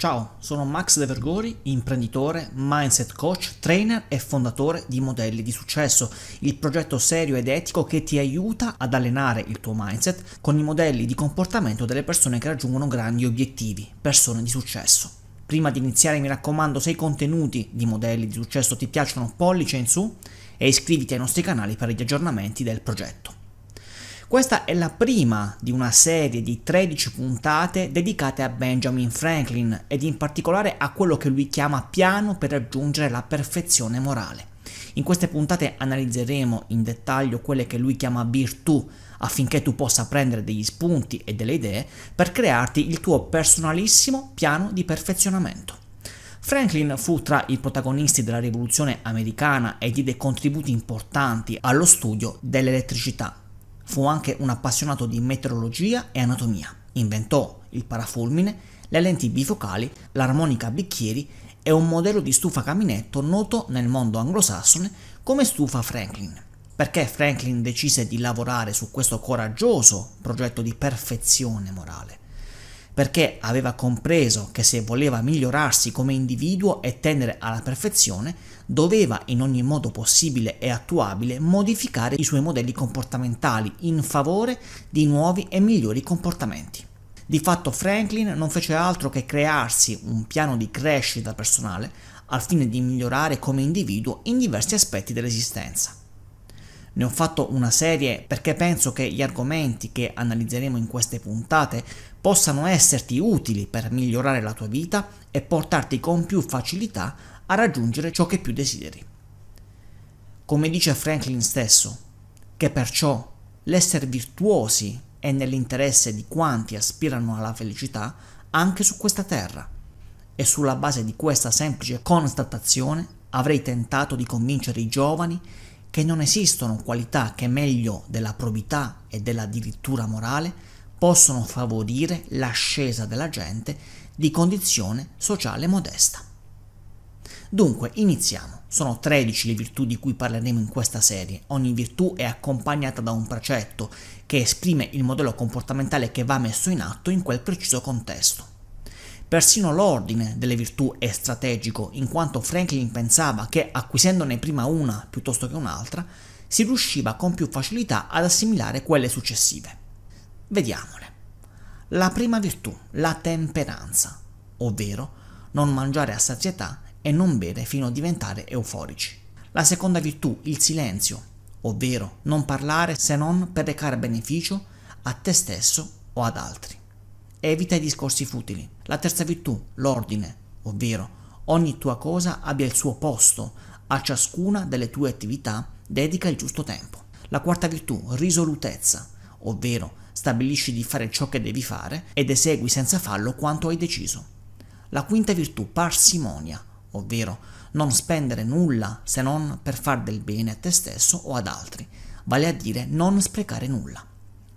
Ciao, sono Max De Vergori, imprenditore, mindset coach, trainer e fondatore di Modelli di Successo, il progetto serio ed etico che ti aiuta ad allenare il tuo mindset con i modelli di comportamento delle persone che raggiungono grandi obiettivi, persone di successo. Prima di iniziare mi raccomando se i contenuti di Modelli di Successo ti piacciono pollice in su e iscriviti ai nostri canali per gli aggiornamenti del progetto. Questa è la prima di una serie di 13 puntate dedicate a Benjamin Franklin ed in particolare a quello che lui chiama piano per raggiungere la perfezione morale. In queste puntate analizzeremo in dettaglio quelle che lui chiama virtù affinché tu possa prendere degli spunti e delle idee per crearti il tuo personalissimo piano di perfezionamento. Franklin fu tra i protagonisti della rivoluzione americana e diede contributi importanti allo studio dell'elettricità. Fu anche un appassionato di meteorologia e anatomia. Inventò il parafulmine, le lenti bifocali, l'armonica a bicchieri e un modello di stufa caminetto noto nel mondo anglosassone come stufa Franklin. Perché Franklin decise di lavorare su questo coraggioso progetto di perfezione morale? perché aveva compreso che se voleva migliorarsi come individuo e tendere alla perfezione, doveva in ogni modo possibile e attuabile modificare i suoi modelli comportamentali in favore di nuovi e migliori comportamenti. Di fatto Franklin non fece altro che crearsi un piano di crescita personale al fine di migliorare come individuo in diversi aspetti dell'esistenza. Ne ho fatto una serie perché penso che gli argomenti che analizzeremo in queste puntate possano esserti utili per migliorare la tua vita e portarti con più facilità a raggiungere ciò che più desideri. Come dice Franklin stesso, che perciò l'essere virtuosi è nell'interesse di quanti aspirano alla felicità anche su questa terra. E sulla base di questa semplice constatazione avrei tentato di convincere i giovani che non esistono qualità che meglio della probità e della dirittura morale possono favorire l'ascesa della gente di condizione sociale modesta. Dunque, iniziamo. Sono 13 le virtù di cui parleremo in questa serie. Ogni virtù è accompagnata da un precetto che esprime il modello comportamentale che va messo in atto in quel preciso contesto. Persino l'ordine delle virtù è strategico, in quanto Franklin pensava che acquisendone prima una piuttosto che un'altra, si riusciva con più facilità ad assimilare quelle successive. Vediamole. La prima virtù, la temperanza, ovvero non mangiare a sazietà e non bere fino a diventare euforici. La seconda virtù, il silenzio, ovvero non parlare se non per recare beneficio a te stesso o ad altri. Evita i discorsi futili. La terza virtù, l'ordine, ovvero ogni tua cosa abbia il suo posto, a ciascuna delle tue attività dedica il giusto tempo. La quarta virtù, risolutezza, ovvero stabilisci di fare ciò che devi fare ed esegui senza fallo quanto hai deciso. La quinta virtù, parsimonia, ovvero non spendere nulla se non per far del bene a te stesso o ad altri, vale a dire non sprecare nulla.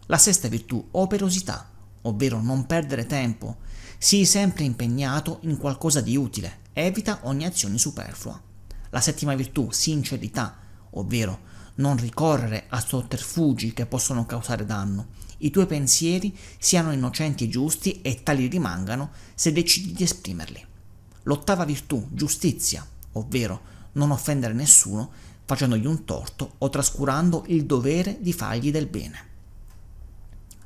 La sesta virtù, operosità, ovvero non perdere tempo, sii sempre impegnato in qualcosa di utile, evita ogni azione superflua. La settima virtù, sincerità, ovvero non ricorrere a sotterfugi che possono causare danno, i tuoi pensieri siano innocenti e giusti e tali rimangano se decidi di esprimerli. L'ottava virtù, giustizia, ovvero non offendere nessuno facendogli un torto o trascurando il dovere di fargli del bene.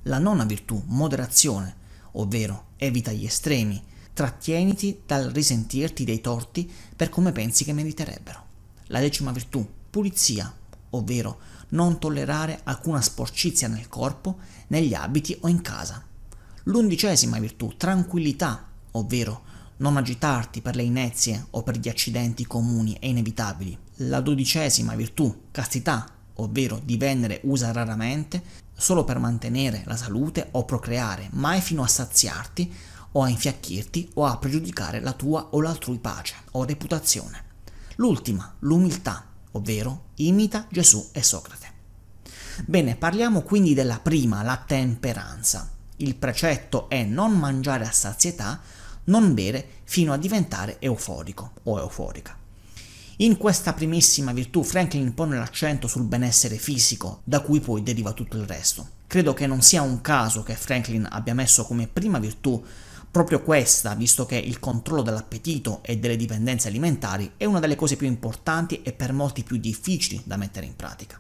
La nona virtù, moderazione, ovvero evita gli estremi, trattieniti dal risentirti dei torti per come pensi che meriterebbero. La decima virtù, pulizia, ovvero non tollerare alcuna sporcizia nel corpo, negli abiti o in casa. L'undicesima virtù, tranquillità, ovvero non agitarti per le inezie o per gli accidenti comuni e inevitabili. La dodicesima virtù, castità, ovvero di vendere usa raramente, solo per mantenere la salute o procreare, mai fino a saziarti o a infiacchirti o a pregiudicare la tua o l'altrui pace o reputazione. L'ultima, l'umiltà, ovvero imita Gesù e Socrate. Bene, parliamo quindi della prima, la temperanza. Il precetto è non mangiare a sazietà, non bere fino a diventare euforico o euforica. In questa primissima virtù Franklin pone l'accento sul benessere fisico, da cui poi deriva tutto il resto. Credo che non sia un caso che Franklin abbia messo come prima virtù Proprio questa, visto che il controllo dell'appetito e delle dipendenze alimentari è una delle cose più importanti e per molti più difficili da mettere in pratica.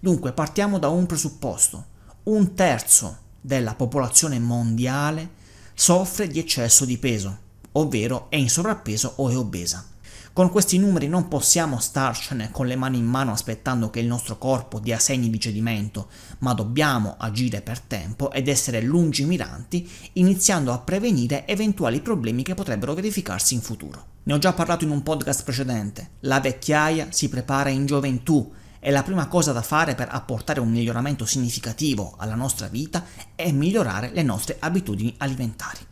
Dunque, partiamo da un presupposto. Un terzo della popolazione mondiale soffre di eccesso di peso, ovvero è in sovrappeso o è obesa. Con questi numeri non possiamo starcene con le mani in mano aspettando che il nostro corpo dia segni di cedimento, ma dobbiamo agire per tempo ed essere lungimiranti, iniziando a prevenire eventuali problemi che potrebbero verificarsi in futuro. Ne ho già parlato in un podcast precedente. La vecchiaia si prepara in gioventù e la prima cosa da fare per apportare un miglioramento significativo alla nostra vita è migliorare le nostre abitudini alimentari.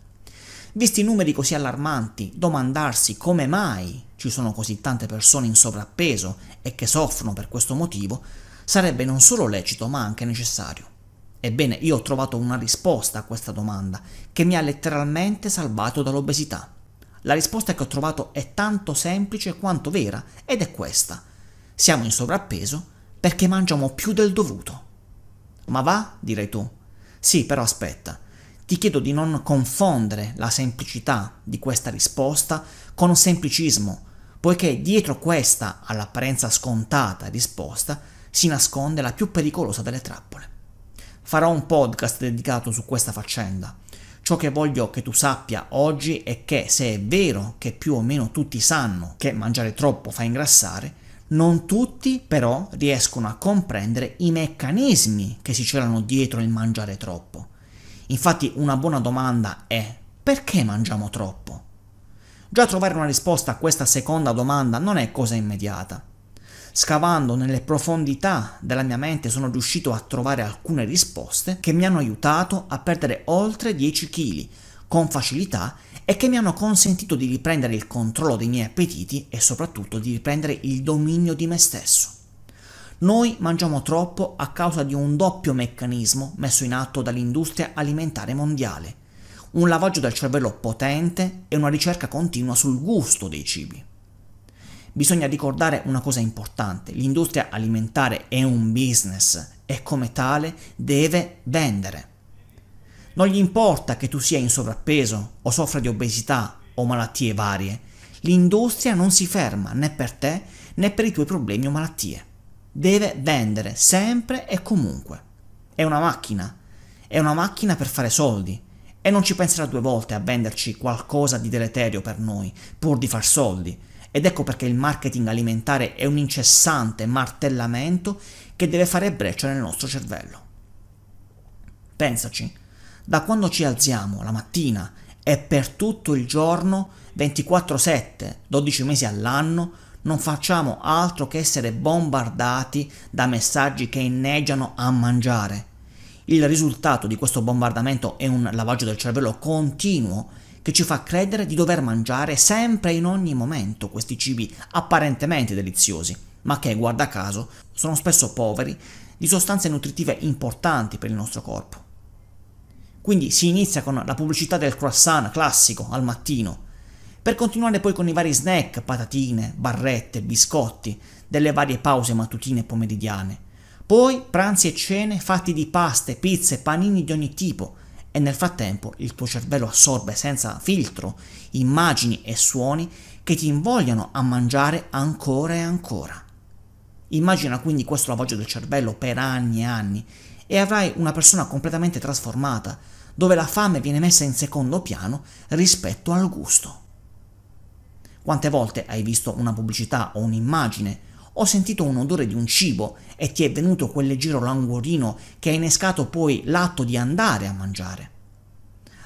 Visti i numeri così allarmanti, domandarsi come mai ci sono così tante persone in sovrappeso e che soffrono per questo motivo sarebbe non solo lecito ma anche necessario. Ebbene, io ho trovato una risposta a questa domanda che mi ha letteralmente salvato dall'obesità. La risposta che ho trovato è tanto semplice quanto vera ed è questa. Siamo in sovrappeso perché mangiamo più del dovuto. Ma va, direi tu. Sì, però aspetta ti chiedo di non confondere la semplicità di questa risposta con un semplicismo, poiché dietro questa, all'apparenza scontata risposta, si nasconde la più pericolosa delle trappole. Farò un podcast dedicato su questa faccenda. Ciò che voglio che tu sappia oggi è che se è vero che più o meno tutti sanno che mangiare troppo fa ingrassare, non tutti però riescono a comprendere i meccanismi che si celano dietro il mangiare troppo. Infatti una buona domanda è perché mangiamo troppo? Già trovare una risposta a questa seconda domanda non è cosa immediata. Scavando nelle profondità della mia mente sono riuscito a trovare alcune risposte che mi hanno aiutato a perdere oltre 10 kg con facilità e che mi hanno consentito di riprendere il controllo dei miei appetiti e soprattutto di riprendere il dominio di me stesso. Noi mangiamo troppo a causa di un doppio meccanismo messo in atto dall'industria alimentare mondiale, un lavaggio del cervello potente e una ricerca continua sul gusto dei cibi. Bisogna ricordare una cosa importante, l'industria alimentare è un business e come tale deve vendere. Non gli importa che tu sia in sovrappeso o soffra di obesità o malattie varie, l'industria non si ferma né per te né per i tuoi problemi o malattie deve vendere sempre e comunque. È una macchina, è una macchina per fare soldi e non ci penserà due volte a venderci qualcosa di deleterio per noi, pur di far soldi. Ed ecco perché il marketing alimentare è un incessante martellamento che deve fare breccia nel nostro cervello. Pensaci, da quando ci alziamo la mattina e per tutto il giorno, 24-7, 12 mesi all'anno, non facciamo altro che essere bombardati da messaggi che inneggiano a mangiare. Il risultato di questo bombardamento è un lavaggio del cervello continuo che ci fa credere di dover mangiare sempre e in ogni momento questi cibi apparentemente deliziosi, ma che, guarda caso, sono spesso poveri di sostanze nutritive importanti per il nostro corpo. Quindi si inizia con la pubblicità del croissant classico al mattino, per continuare poi con i vari snack, patatine, barrette, biscotti, delle varie pause mattutine e pomeridiane. Poi pranzi e cene fatti di paste, pizze, panini di ogni tipo e nel frattempo il tuo cervello assorbe senza filtro immagini e suoni che ti invogliano a mangiare ancora e ancora. Immagina quindi questo lavaggio del cervello per anni e anni e avrai una persona completamente trasformata, dove la fame viene messa in secondo piano rispetto al gusto. Quante volte hai visto una pubblicità o un'immagine o sentito un odore di un cibo e ti è venuto quel leggero languorino che ha innescato poi l'atto di andare a mangiare.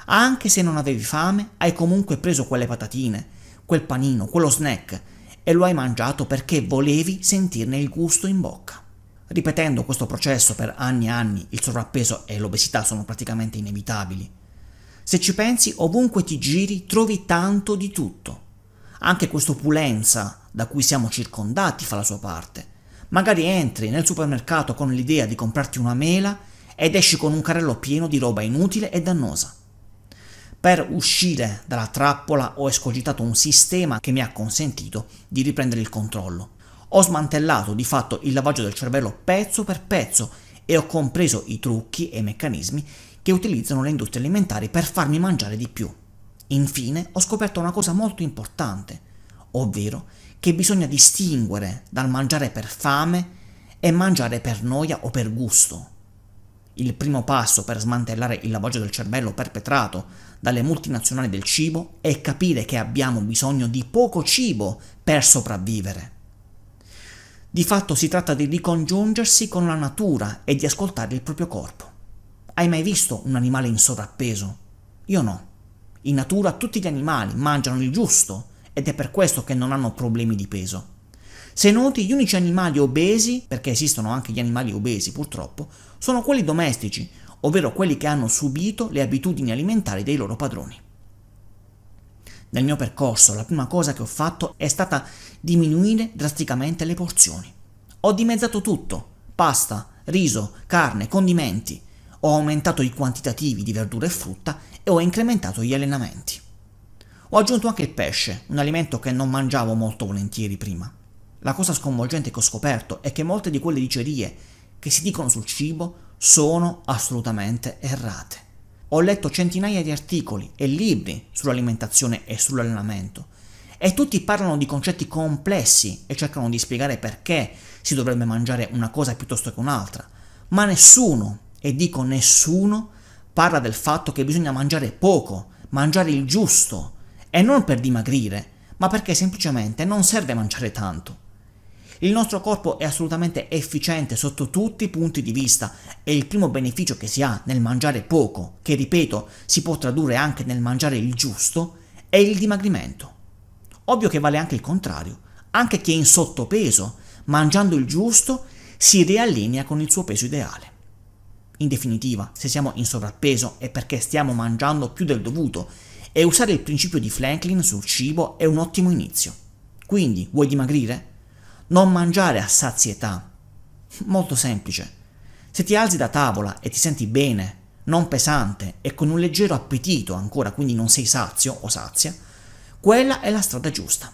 Anche se non avevi fame, hai comunque preso quelle patatine, quel panino, quello snack e lo hai mangiato perché volevi sentirne il gusto in bocca. Ripetendo questo processo per anni e anni, il sovrappeso e l'obesità sono praticamente inevitabili. Se ci pensi, ovunque ti giri, trovi tanto di tutto. Anche questa opulenza da cui siamo circondati fa la sua parte. Magari entri nel supermercato con l'idea di comprarti una mela ed esci con un carrello pieno di roba inutile e dannosa. Per uscire dalla trappola ho escogitato un sistema che mi ha consentito di riprendere il controllo. Ho smantellato di fatto il lavaggio del cervello pezzo per pezzo e ho compreso i trucchi e i meccanismi che utilizzano le industrie alimentari per farmi mangiare di più. Infine ho scoperto una cosa molto importante, ovvero che bisogna distinguere dal mangiare per fame e mangiare per noia o per gusto. Il primo passo per smantellare il lavaggio del cervello perpetrato dalle multinazionali del cibo è capire che abbiamo bisogno di poco cibo per sopravvivere. Di fatto si tratta di ricongiungersi con la natura e di ascoltare il proprio corpo. Hai mai visto un animale in sovrappeso? Io no. In natura tutti gli animali mangiano il giusto ed è per questo che non hanno problemi di peso. Se noti, gli unici animali obesi, perché esistono anche gli animali obesi purtroppo, sono quelli domestici, ovvero quelli che hanno subito le abitudini alimentari dei loro padroni. Nel mio percorso la prima cosa che ho fatto è stata diminuire drasticamente le porzioni. Ho dimezzato tutto, pasta, riso, carne, condimenti ho aumentato i quantitativi di verdura e frutta e ho incrementato gli allenamenti. Ho aggiunto anche il pesce, un alimento che non mangiavo molto volentieri prima. La cosa sconvolgente che ho scoperto è che molte di quelle dicerie che si dicono sul cibo sono assolutamente errate. Ho letto centinaia di articoli e libri sull'alimentazione e sull'allenamento e tutti parlano di concetti complessi e cercano di spiegare perché si dovrebbe mangiare una cosa piuttosto che un'altra, ma nessuno e dico nessuno parla del fatto che bisogna mangiare poco, mangiare il giusto, e non per dimagrire, ma perché semplicemente non serve mangiare tanto. Il nostro corpo è assolutamente efficiente sotto tutti i punti di vista e il primo beneficio che si ha nel mangiare poco, che ripeto si può tradurre anche nel mangiare il giusto, è il dimagrimento. Ovvio che vale anche il contrario, anche chi è in sottopeso, mangiando il giusto, si riallinea con il suo peso ideale. In definitiva, se siamo in sovrappeso è perché stiamo mangiando più del dovuto e usare il principio di Franklin sul cibo è un ottimo inizio. Quindi, vuoi dimagrire? Non mangiare a sazietà. Molto semplice. Se ti alzi da tavola e ti senti bene, non pesante e con un leggero appetito ancora, quindi non sei sazio o sazia, quella è la strada giusta.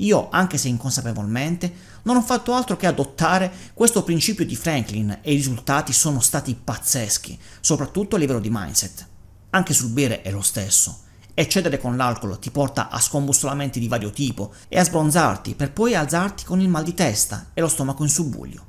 Io, anche se inconsapevolmente, non ho fatto altro che adottare questo principio di Franklin e i risultati sono stati pazzeschi, soprattutto a livello di mindset. Anche sul bere è lo stesso. Eccedere con l'alcol ti porta a scombussolamenti di vario tipo e a sbronzarti per poi alzarti con il mal di testa e lo stomaco in subbuglio.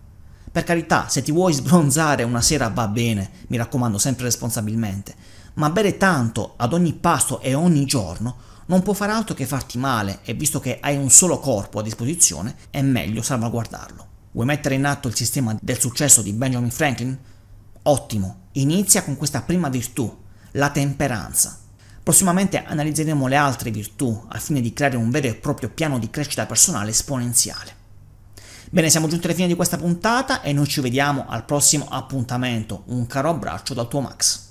Per carità, se ti vuoi sbronzare una sera va bene, mi raccomando sempre responsabilmente, ma bere tanto ad ogni pasto e ogni giorno non può fare altro che farti male e visto che hai un solo corpo a disposizione, è meglio salvaguardarlo. Vuoi mettere in atto il sistema del successo di Benjamin Franklin? Ottimo, inizia con questa prima virtù, la temperanza. Prossimamente analizzeremo le altre virtù al fine di creare un vero e proprio piano di crescita personale esponenziale. Bene, siamo giunti alla fine di questa puntata e noi ci vediamo al prossimo appuntamento. Un caro abbraccio dal tuo Max.